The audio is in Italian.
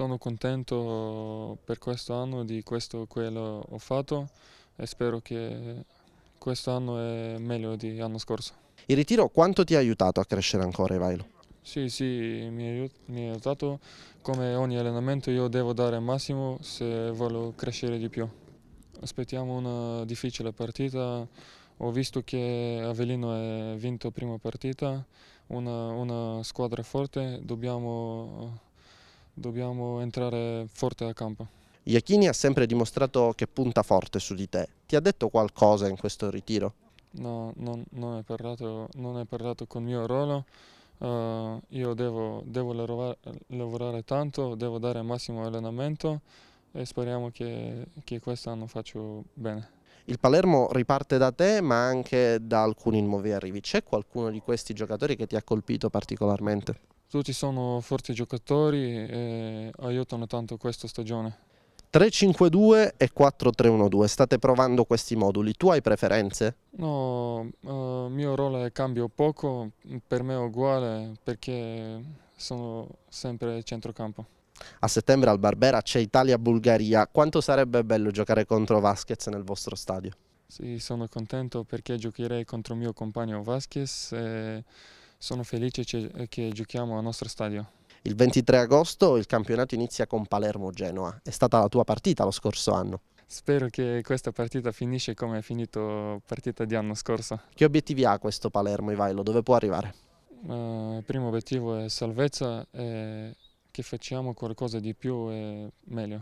Sono contento per questo anno di questo e quello ho fatto e spero che questo anno è meglio di l'anno scorso. Il ritiro quanto ti ha aiutato a crescere ancora Evailo? Sì, sì, mi ha aiutato. Come ogni allenamento io devo dare il massimo se voglio crescere di più. Aspettiamo una difficile partita. Ho visto che Avellino ha vinto prima partita, una, una squadra forte, dobbiamo dobbiamo entrare forte a campo. Iachini ha sempre dimostrato che punta forte su di te. Ti ha detto qualcosa in questo ritiro? No, non, non, è, parlato, non è, parlato, con il mio ruolo. Uh, io devo, devo lavorare, lavorare, tanto, devo dare massimo allenamento e speriamo che, che quest'anno faccio bene. Il Palermo riparte da te ma anche da alcuni nuovi arrivi. C'è qualcuno di questi giocatori che ti ha colpito particolarmente? Tutti sono forti giocatori e aiutano tanto questa stagione. 3-5-2 e 4-3-1-2, state provando questi moduli, tu hai preferenze? No, il uh, eh, mio ruolo cambia poco, per me è uguale perché sono sempre centrocampo. A settembre al Barbera c'è Italia-Bulgaria, quanto sarebbe bello giocare contro Vasquez nel vostro stadio? Sì, sono contento perché giocherei contro il mio compagno Vasquez. E sono felice eh, che giochiamo al nostro stadio. Il 23 agosto il campionato inizia con Palermo-Genoa. È stata la tua partita lo scorso anno. Spero che questa partita finisce come è finita la partita di anno scorso. Che obiettivi ha questo Palermo Ivailo? Dove può arrivare? Uh, il primo obiettivo è salvezza e che facciamo qualcosa di più e meglio.